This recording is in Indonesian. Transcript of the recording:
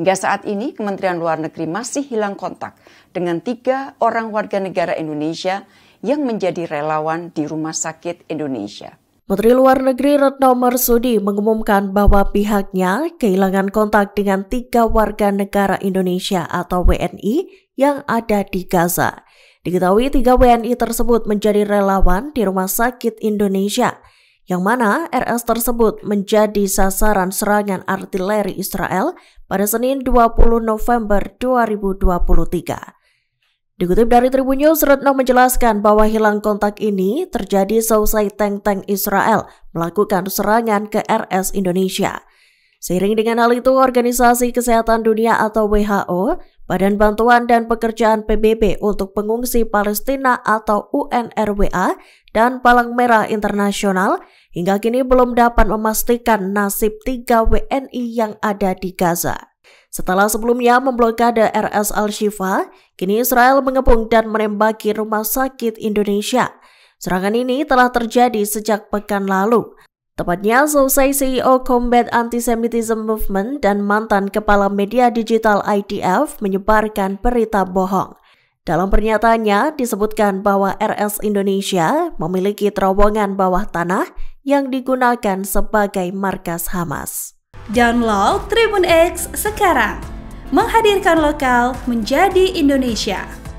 Hingga saat ini, Kementerian Luar Negeri masih hilang kontak dengan tiga orang warga negara Indonesia yang menjadi relawan di Rumah Sakit Indonesia. Menteri Luar Negeri Retno Marsudi mengumumkan bahwa pihaknya kehilangan kontak dengan tiga warga negara Indonesia atau WNI yang ada di Gaza. Diketahui tiga WNI tersebut menjadi relawan di Rumah Sakit Indonesia yang mana RS tersebut menjadi sasaran serangan artileri Israel pada Senin 20 November 2023. Dikutip dari Tribun News, Retno menjelaskan bahwa hilang kontak ini terjadi seusai tank-tank Israel melakukan serangan ke RS Indonesia. Seiring dengan hal itu, Organisasi Kesehatan Dunia atau WHO Badan Bantuan dan Pekerjaan PBB untuk Pengungsi Palestina atau UNRWA dan Palang Merah Internasional hingga kini belum dapat memastikan nasib tiga WNI yang ada di Gaza. Setelah sebelumnya memblokade RS Al-Shifa, kini Israel mengepung dan menembaki Rumah Sakit Indonesia. Serangan ini telah terjadi sejak pekan lalu. Tepatnya selesai CEO Combat Antisemitism Movement dan mantan kepala media digital IDF menyebarkan berita bohong. Dalam pernyataannya disebutkan bahwa RS Indonesia memiliki terowongan bawah tanah yang digunakan sebagai markas Hamas. Download Tribun X sekarang. Menghadirkan lokal menjadi Indonesia.